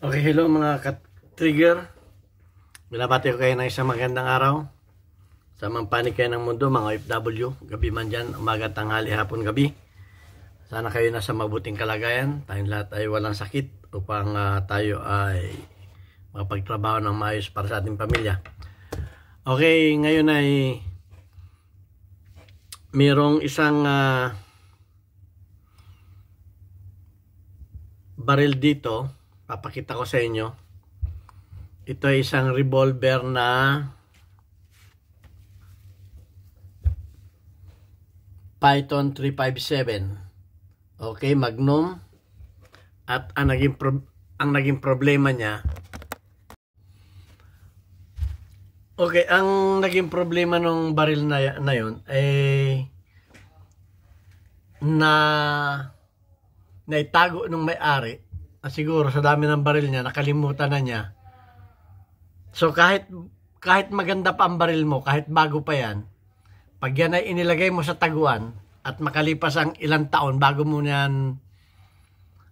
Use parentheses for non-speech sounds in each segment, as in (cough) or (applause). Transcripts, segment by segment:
Okay, hello mga ka-trigger. Binabati ko kayo ng isang magandang araw. Sa mampanik kayo ng mundo, mga OFW. Gabi man dyan, umaga, tanghali, hapon, gabi. Sana kayo nasa mabuting kalagayan. Tayong lahat ay walang sakit upang uh, tayo ay mapagtrabaho ng maayos para sa ating pamilya. Okay, ngayon ay mayroong isang uh, baril dito papakita ko sa inyo ito ay isang revolver na Python 357 okay Magnum at ang naging, pro ang naging problema niya okay ang naging problema ng baril na, na yun ay na naitago ng may-ari ah, siguro sa dami ng baril niya, nakalimutan na niya. So kahit kahit maganda pa ang baril mo, kahit bago pa yan, pag yan ay inilagay mo sa taguan at makalipas ang ilang taon bago mo yan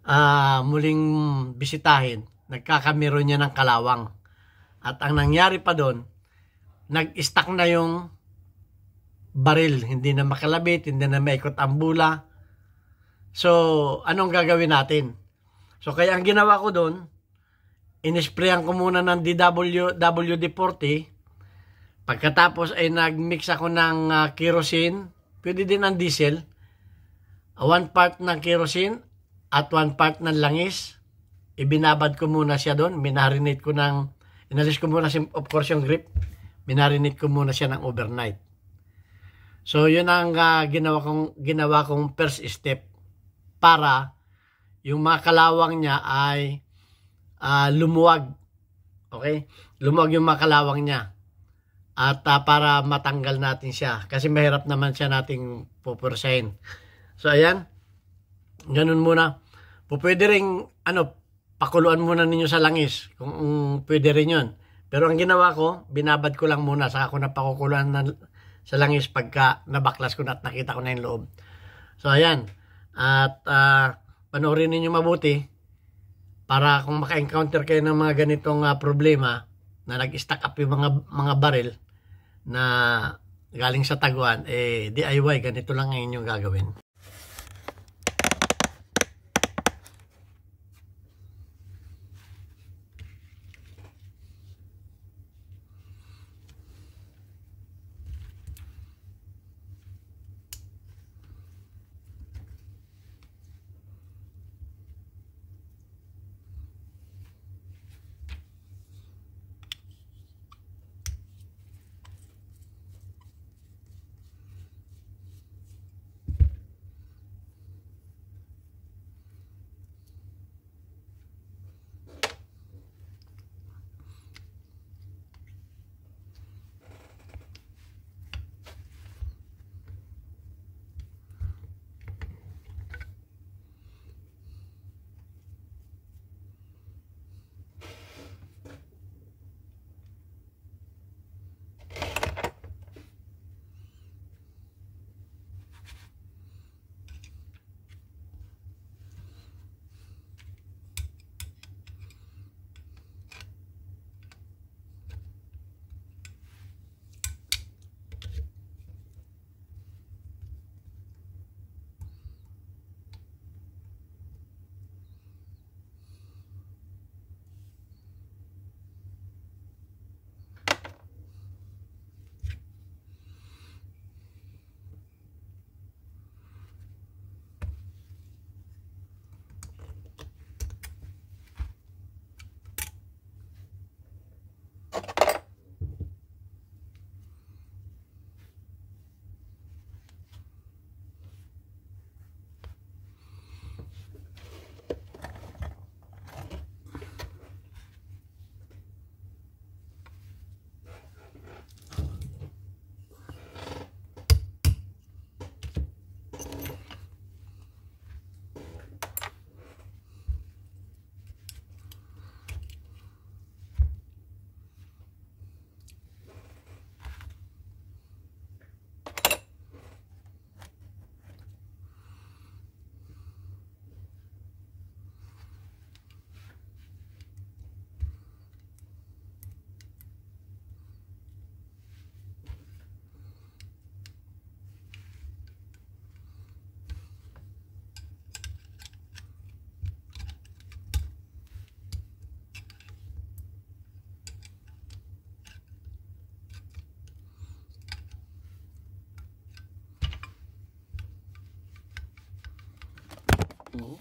uh, ah, muling bisitahin, nagkakamiro niya ng kalawang. At ang nangyari pa doon, nag-stack na yung baril, hindi na makalabit, hindi na maikot ang bula. So, anong gagawin natin? So kaya ang ginawa ko doon, inisprayan ko muna ng DW, 40 Pagkatapos ay nagmix ako ng uh, kerosene, pwede din ang diesel. One part ng kerosene at one part ng langis. Ibinabad ko muna siya doon, minarinate ko ng, inalis ko muna si, of course yung grip, minarinate ko muna siya ng overnight. So yun ang uh, ginawa kong ginawa kong first step para yung mga kalawang niya ay uh, lumuwag. Okay? Lumuwag yung mga kalawang niya. At uh, para matanggal natin siya. Kasi mahirap naman siya nating pupursahin. So, ayan. Ganun muna. Pwede rin, ano, pakuluan muna ninyo sa langis. Kung um, pwede rin yun. Pero ang ginawa ko, binabad ko lang muna. Saka ako napakukuluan na, sa langis pagka nabaklas ko na at nakita ko na yung loob. So, ayan. At, ah, uh, panoorin ninyo mabuti para kung maka-encounter kayo ng mga ganitong uh, problema na nag-stack up yung mga, mga baril na galing sa taguan, eh DIY, ganito lang ang inyong gagawin. cool.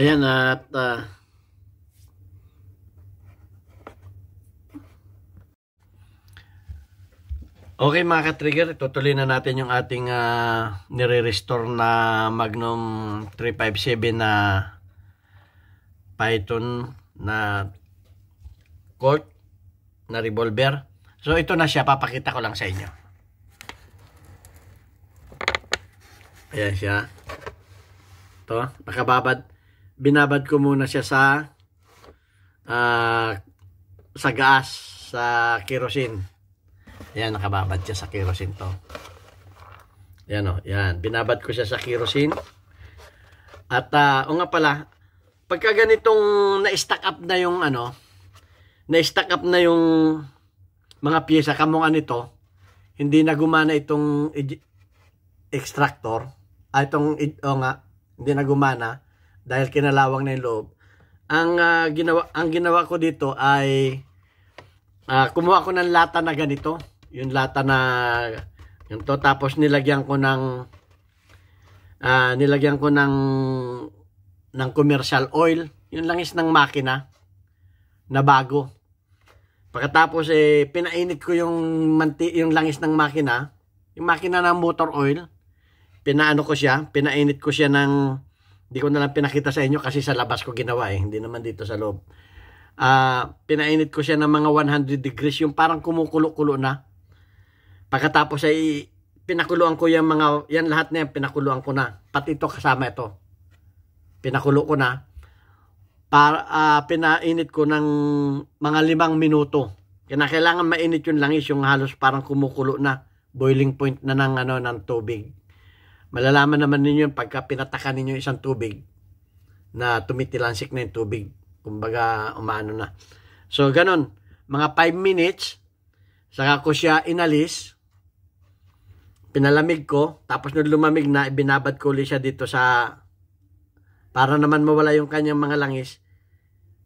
Ayan at uh, Okay mga ka-trigger, tutuloy na natin yung ating uh, nire-restore na Magnum 357 na Python na Colt na revolver. So ito na siya, papakita ko lang sa inyo. Ayan siya. to nakababad binabad ko muna siya sa uh, sa gas, sa kerosene. Ayan, nakababad siya sa kerosene to. Ayan o, oh, ayan. Binabad ko siya sa kerosene. At, uh, o nga pala, pagka ganitong na-stack up na yung ano, na-stack up na yung mga pyesa kamungan ito hindi na gumana itong extractor, ah, itong, o nga, hindi na gumana, dahil kinalawang na yung loob. Ang uh, ginawa ang ginawa ko dito ay uh, kumuha ko ng lata na ganito, yung lata na yung to tapos nilagyan ko ng uh, nilagyan ko ng ng commercial oil, yung langis ng makina na bago. Pagkatapos eh pinainit ko yung manti yung langis ng makina, yung makina ng motor oil. Pinaano ko siya, pinainit ko siya ng hindi ko na lang pinakita sa inyo kasi sa labas ko ginawa eh. Hindi naman dito sa loob. Uh, pinainit ko siya ng mga 100 degrees. Yung parang kumukulo-kulo na. Pagkatapos ay pinakuluan ko yung mga, yan lahat na yan, pinakuluan ko na. Pati ito kasama ito. Pinakulo ko na. Para, uh, pinainit ko ng mga limang minuto. Kaya kailangan mainit yung langis, yung halos parang kumukulo na. Boiling point na ng, ano, ng tubig. Malalaman naman ninyo pagka pinatakan ninyo isang tubig na tumitilansik na yung tubig. Kumbaga, umaano na. So, ganun. Mga 5 minutes, saka ko siya inalis. Pinalamig ko. Tapos nung lumamig na, ibinabad ko ulit siya dito sa... Para naman mawala yung kanyang mga langis.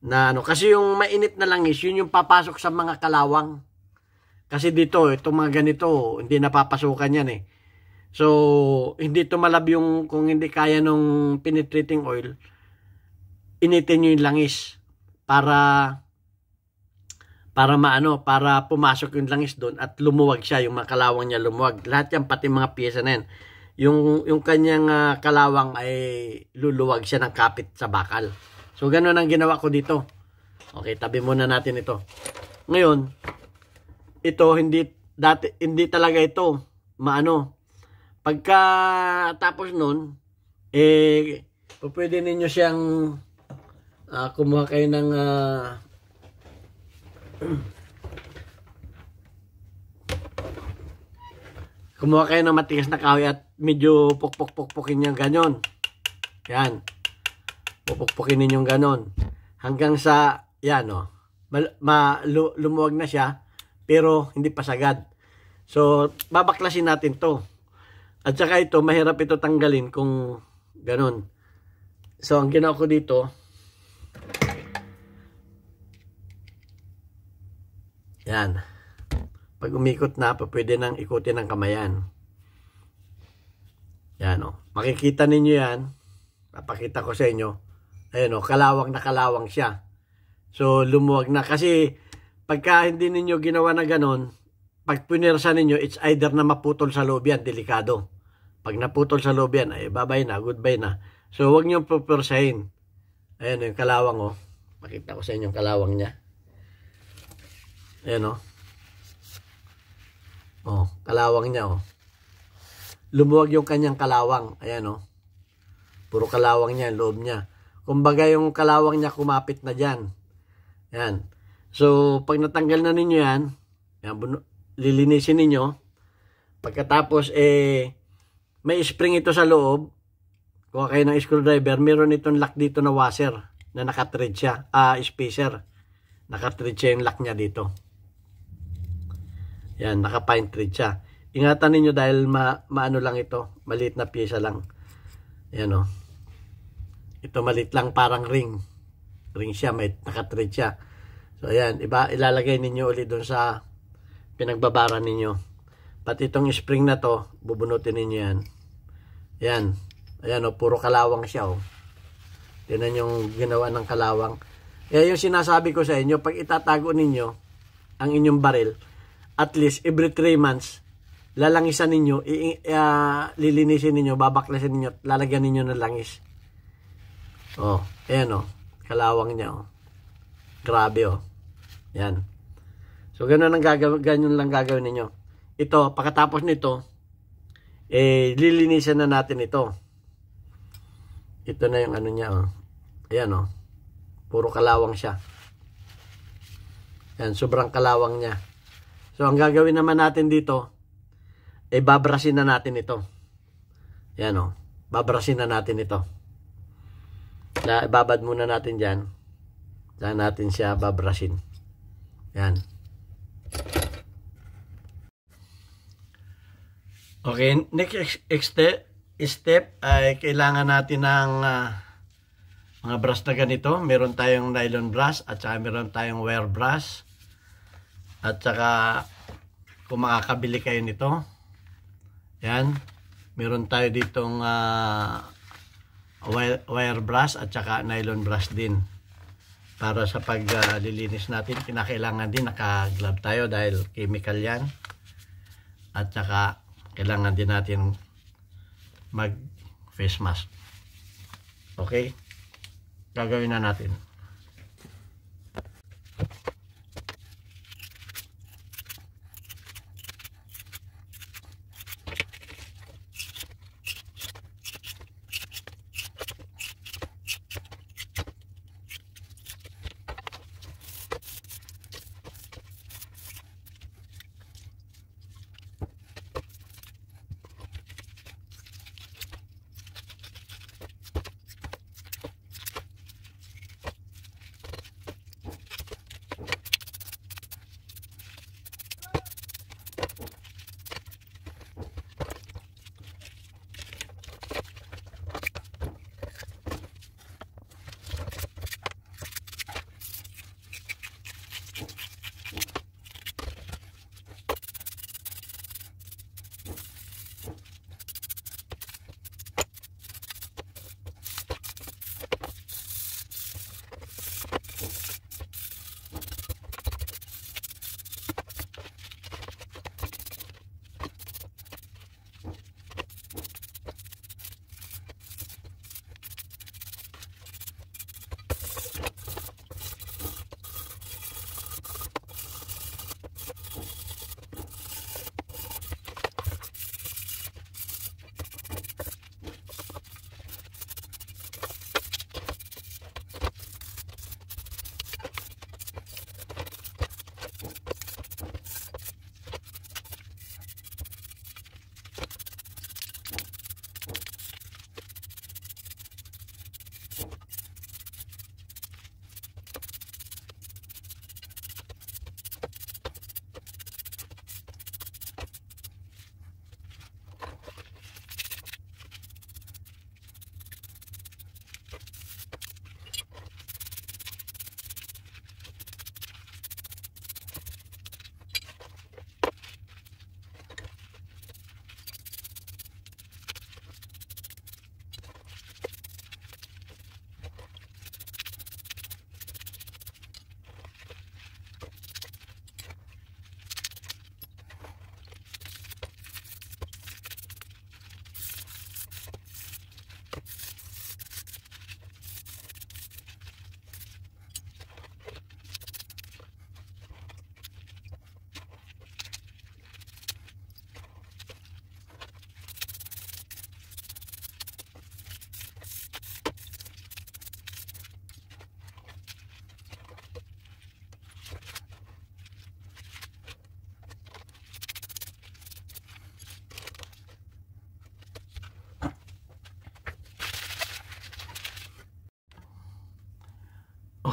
Na ano, kasi yung mainit na langis, yun yung papasok sa mga kalawang. Kasi dito, itong mga ganito, hindi napapasukan yan eh. So, hindi tumalab yung kung hindi kaya nung penetrating oil, initin nyo yung langis para para maano, para pumasok yung langis doon at lumuwag siya, yung mga kalawang niya lumuwag. Lahat yan, pati mga piyesa na yan. Yung, yung kanyang uh, kalawang ay luluwag siya ng kapit sa bakal. So, ganun ang ginawa ko dito. Okay, tabi muna natin ito. Ngayon, ito hindi dati hindi talaga ito maano Pagka tapos nun, eh, pwede ninyo siyang uh, kumuha kayo ng uh, (clears throat) kumuha kayo ng matigas na kahoy at medyo pokpok-pokpokin niya ganyon. Yan. Pupukpukin ninyong ganon. Hanggang sa, yan o. Oh, lumuwag na siya, pero hindi pa sagad. So, babaklasin natin to. At saka ito, mahirap ito tanggalin kung ganun. So, ang ginawa ko dito, yan. Pag umikot na, pwede nang ikutin ng kamayan. Yan o. Oh. Makikita ninyo yan. Papakita ko sa inyo. Ayan o, oh, kalawang na kalawang siya. So, lumuwag na. Kasi, pagka hindi ninyo ginawa na ganun, pag pinirsa ninyo, it's either na maputol sa loob yan, delikado. Pag naputol sa loob yan, ay babay na, goodbye na. So, huwag niyong pupursahin. Ayan yung kalawang, oh. Pakita ko sa inyo yung kalawang niya. Ayan, oh. Oh, kalawang niya, oh. Lumuwag yung kanyang kalawang. Ayan, oh. Puro kalawang niya, loob niya. Kumbaga yung kalawang niya kumapit na dyan. Ayan. So, pag natanggal na ninyo yan, yan lilinisin ninyo. Pagkatapos, eh, may spring ito sa loob. Kuha kayo ng screwdriver. Meron itong lock dito na washer na nakatridge siya. Ah, spacer. Nakatridge siya yung lock niya dito. Yan, naka-pine thread siya. Ingatan niyo dahil ma maano lang ito. Maliit na pyesa lang. Ayan o. Oh. Ito maliit lang parang ring. Ring siya. May naka-thread siya. So ayan. Iba, ilalagay ninyo ulit doon sa pinagbabara ninyo. Pati itong spring na to, bubunutin ninyo yan. Ayan. Ayan oh, o, puro kalawang siya o. Oh. Tinan yung ginawa ng kalawang. Kaya yung sinasabi ko sa inyo, pag itatago ninyo ang inyong baril, at least every 3 months, lalangisan ninyo, i- uh, ah, lilinisin ninyo, babaklasin ninyo, lalagyan ninyo ng langis. Oh, ayan o. Oh. Kalawang niya o. Grabe o. Yan. So, ganun, ang gagawin, ganun lang gagawin ninyo. Ito, pagkatapos nito, eh lilinisan na natin ito ito na yung ano niya oh. ayan oh puro kalawang siya ayan sobrang kalawang niya so ang gagawin naman natin dito eh babrasin na natin ito ayan oh babrasin na natin ito na ibabad muna natin dyan saan natin siya babrasin ayan Okay, next step, step ay kailangan natin ng uh, mga brush na ganito. Meron tayong nylon brush at saka meron tayong wire brush. At saka kung makakabili kayo nito, yan, meron tayo ditong uh, ah, wire, wire brush at saka nylon brush din. Para sa paglilinis ah, uh, natin, kinakailangan din naka-glove tayo dahil chemical yan. At saka kailangan din natin mag face mask. Okay? Gagawin na natin.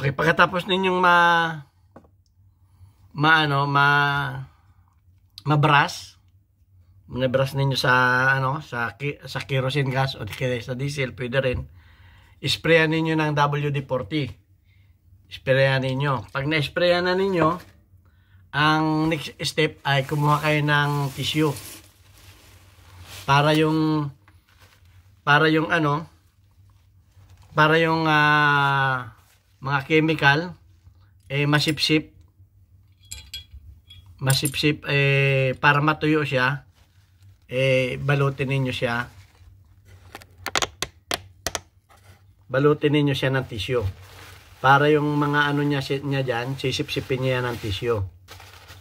Okay, pagkatapos ninyong ma maano, ma mabras, ano, manabras ninyo sa ano, sa sa kerosene gas o sa diesel, pwede rin. Isprayan ninyo ng WD-40. Isprayan ninyo. Pag na-sprayan na ninyo, ang next step ay kumuha kayo ng tissue. Para yung para yung ano, para yung uh, mga chemical eh masipsip masipsip eh para matuyo siya eh balutin ninyo siya balutin ninyo siya ng tissue para yung mga ano niya, niya diyan sisipsipin niya ng tissue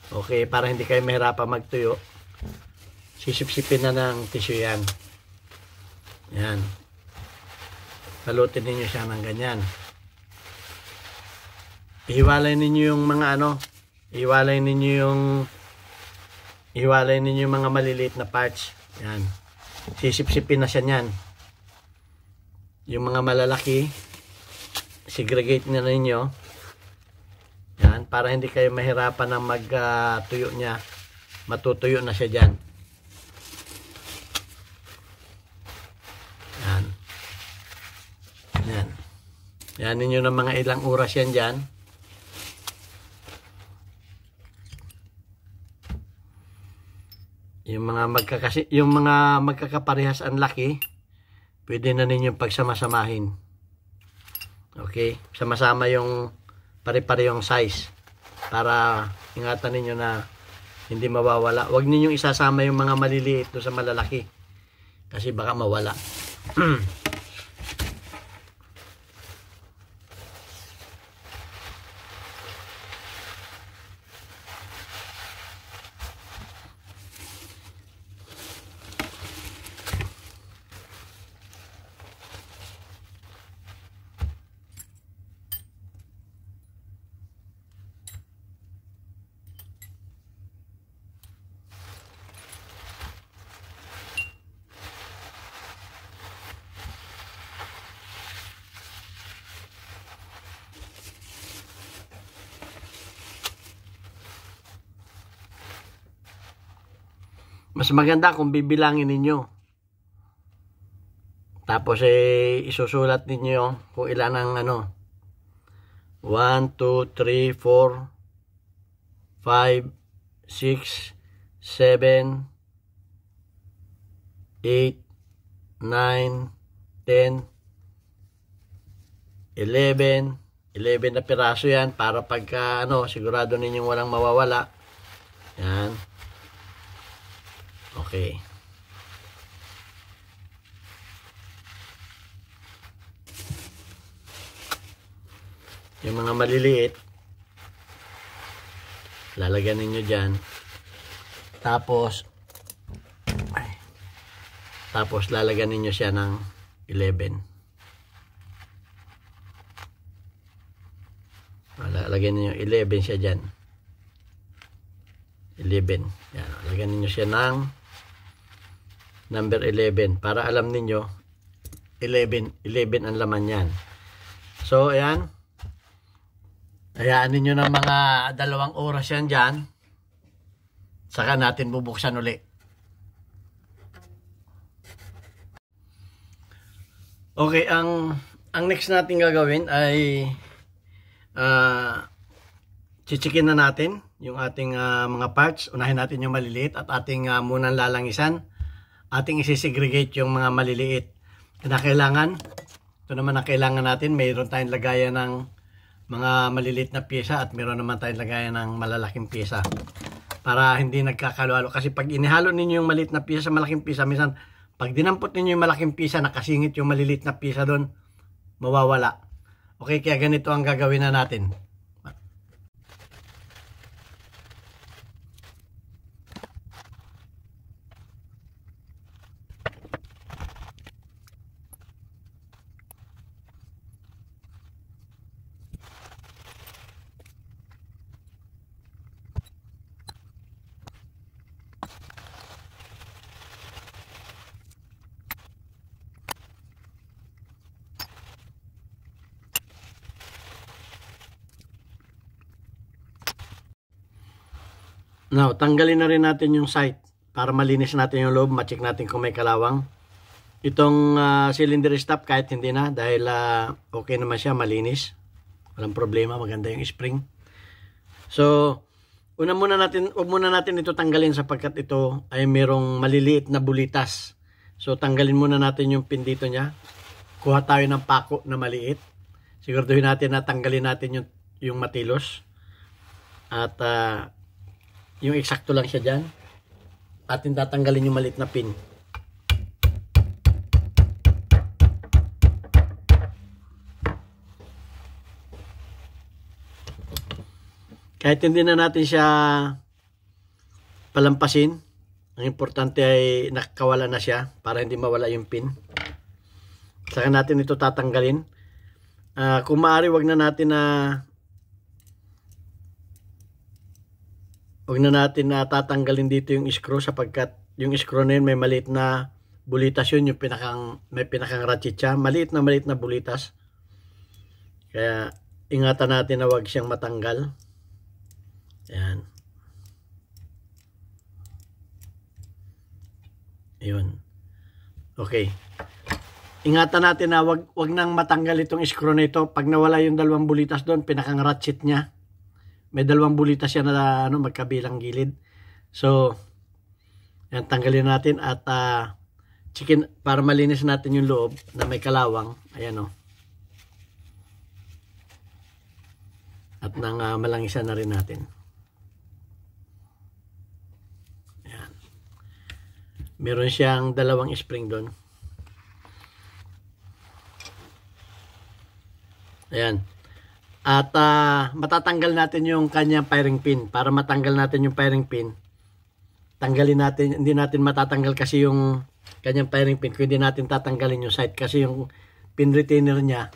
okay para hindi kayo mahirapan magtuyo sisipsipin na ng tissue yan yan balutin ninyo siya ng ganyan Iwalay ninyo yung mga ano, iwalay ninyo yung iwalay ninyo yung mga maliliit na parts. Yan. Sisipsipin na siya niyan. Yung mga malalaki, segregate na ninyo. Yan, para hindi kayo mahirapan ng magtuyo ah, uh, niya. Matutuyo na siya diyan. Yan. Yan. Yan ninyo na mga ilang oras yan diyan. Yung mga magkakasi yung mga magkakaparehas ang laki, pwede na ninyong pagsama-samahin. Okay? Sama-sama yung pare-parehong size para ingatan niyo na hindi mawawala. Huwag ninyong isasama yung mga maliliit do sa malalaki kasi baka mawala. (clears throat) Mas maganda kung bibilangin ninyo. Tapos eh, isusulat ninyo kung ilan ang ano. 1, 2, 3, 4, 5, 6, 7, 8, 9, 10, 11, 11 na piraso yan para pagka ano, sigurado ninyong walang mawawala. Yan. Okay. Yung mga maliliit, lalagyan ninyo dyan. Tapos, tapos lalagyan ninyo siya ng 11. Ah, Lagyan ninyo 11 siya diyan 11. Yan. Lagyan ninyo siya ng number 11. Para alam ninyo, 11, 11 ang laman yan. So, ayan. Hayaan ninyo ng mga dalawang oras yan dyan. Saka natin bubuksan uli. Okay, ang ang next natin gagawin ay uh, chichikin na natin yung ating uh, mga parts. Unahin natin yung maliliit at ating uh, munang lalangisan ating isisegregate yung mga maliliit na kailangan. Ito naman ang kailangan natin. Mayroon tayong lagayan ng mga maliliit na pyesa at mayroon naman tayong lagayan ng malalaking pyesa. Para hindi nagkakalo-halo. Kasi pag inihalo ninyo yung maliit na pyesa sa malaking pyesa, minsan pag dinampot ninyo yung malaking pyesa, nakasingit yung maliliit na pyesa doon, mawawala. Okay, kaya ganito ang gagawin na natin. Now, tanggalin na rin natin yung site para malinis natin yung loob, ma-check natin kung may kalawang. Itong uh, cylinder stop kahit hindi na dahil uh, okay naman siya, malinis. Walang problema, maganda yung spring. So, una muna natin, o muna natin ito tanggalin sapagkat ito ay merong maliliit na bulitas. So, tanggalin muna natin yung pin dito niya. Kuha tayo ng pako na maliit. Siguraduhin natin na tanggalin natin yung, yung matilos. At uh, yung eksakto lang siya dyan. Atin tatanggalin yung malit na pin. Kahit hindi na natin siya palampasin, ang importante ay nakawala na siya para hindi mawala yung pin. Saka natin ito tatanggalin. Uh, kung maaari wag na natin na Huwag na natin natatanggalin dito yung screw sapagkat yung screw na yun may maliit na bulitas yun, yung pinakang, may pinakang ratchet siya. Maliit na maliit na bulitas. Kaya ingatan natin na huwag siyang matanggal. Ayan. Ayun. Okay. Ingatan natin na wag wag nang matanggal itong screw nito. Pag nawala yung dalawang bulitas doon, pinakang ratchet niya may dalawang bulita siya na ano, magkabilang gilid. So, yan, tanggalin natin at uh, chicken, para malinis natin yung loob na may kalawang. Ayan Oh. At nang uh, malangisa na rin natin. Ayan. Meron siyang dalawang spring doon. Ayan. At uh, matatanggal natin yung kanyang firing pin. Para matanggal natin yung firing pin, tanggalin natin, hindi natin matatanggal kasi yung kanyang firing pin. Kung hindi natin tatanggalin yung sight kasi yung pin retainer niya,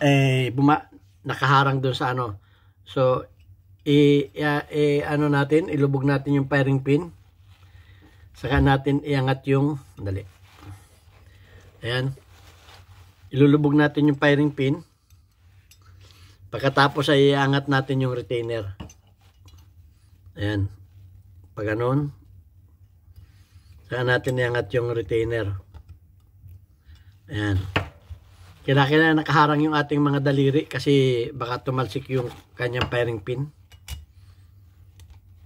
eh, buma, nakaharang doon sa ano. So, i, i, i, ano natin, ilubog natin yung firing pin. Saka natin iangat yung, dali. Ayan. Ilulubog natin yung firing pin Pagkatapos ay iangat natin yung retainer. Ayan. Pag ganun, saan natin iangat yung retainer. Ayan. Kailangan nakaharang yung ating mga daliri kasi baka tumalsik yung kanyang firing pin.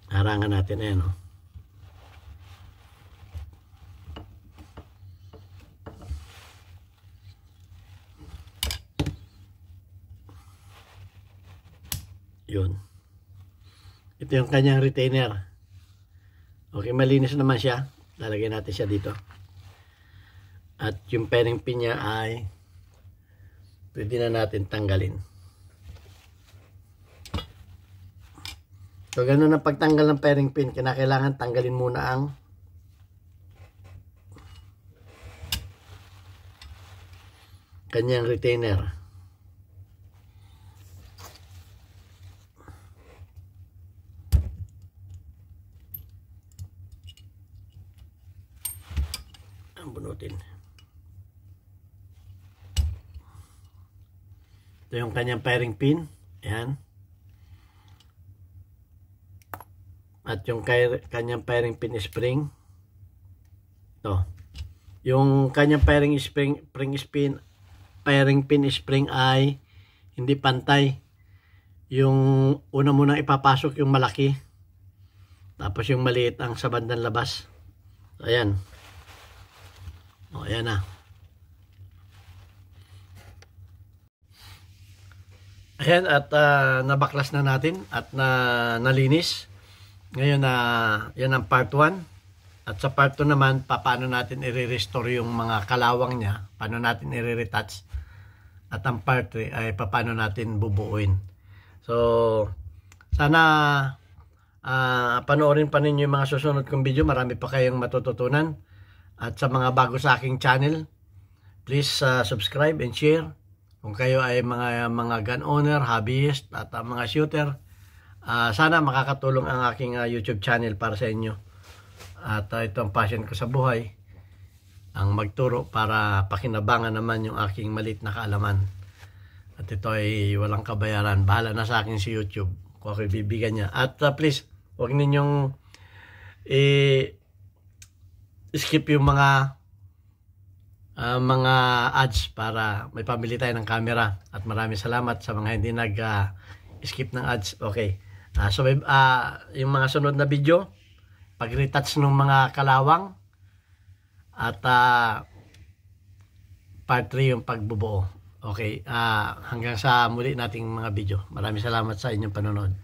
Harangan natin. Ayan o. Oh. Yun. Ito yung kanyang retainer. Okay, malinis naman siya. lalagyan natin siya dito. At yung penning pin niya ay pwede na natin tanggalin. So, ganun ang pagtanggal ng pairing pin. Kinakailangan tanggalin muna ang kanyang retainer. din. Ito yung kanyang firing pin. Ayan. At yung kanyang firing pin spring. to Yung kanyang firing spring, spring spin, firing pin spring ay hindi pantay. Yung una muna ipapasok yung malaki. Tapos yung maliit ang sa bandang labas. Ayan. O, ayan na. Ayan, at uh, nabaklas na natin at na nalinis. Ngayon na uh, yan ang part 1. At sa part 2 naman, pa, paano natin i-restore yung mga kalawang niya, paano natin i-retouch. At ang part 3 ay paano natin bubuuin. So, sana uh, panoorin pa ninyo yung mga susunod kong video. Marami pa kayong matututunan. At sa mga bago sa aking channel, please uh, subscribe and share. Kung kayo ay mga mga gun owner, hobbyist at uh, mga shooter, uh, sana makakatulong ang aking uh, YouTube channel para sa inyo. At uh, ito ang passion ko sa buhay, ang magturo para pakinabangan naman yung aking malit na kaalaman. At ito ay walang kabayaran. Bahala na sa akin si YouTube kung ako'y bibigyan niya. At uh, please, huwag ninyong i- eh, skip yung mga uh, mga ads para may pamili tayo ng camera at maraming salamat sa mga hindi nag uh, skip ng ads okay uh, so may, uh, yung mga sunod na video pag retouch ng mga kalawang at uh, part 3 yung pagbubuo okay uh, hanggang sa muli nating mga video maraming salamat sa inyong panonood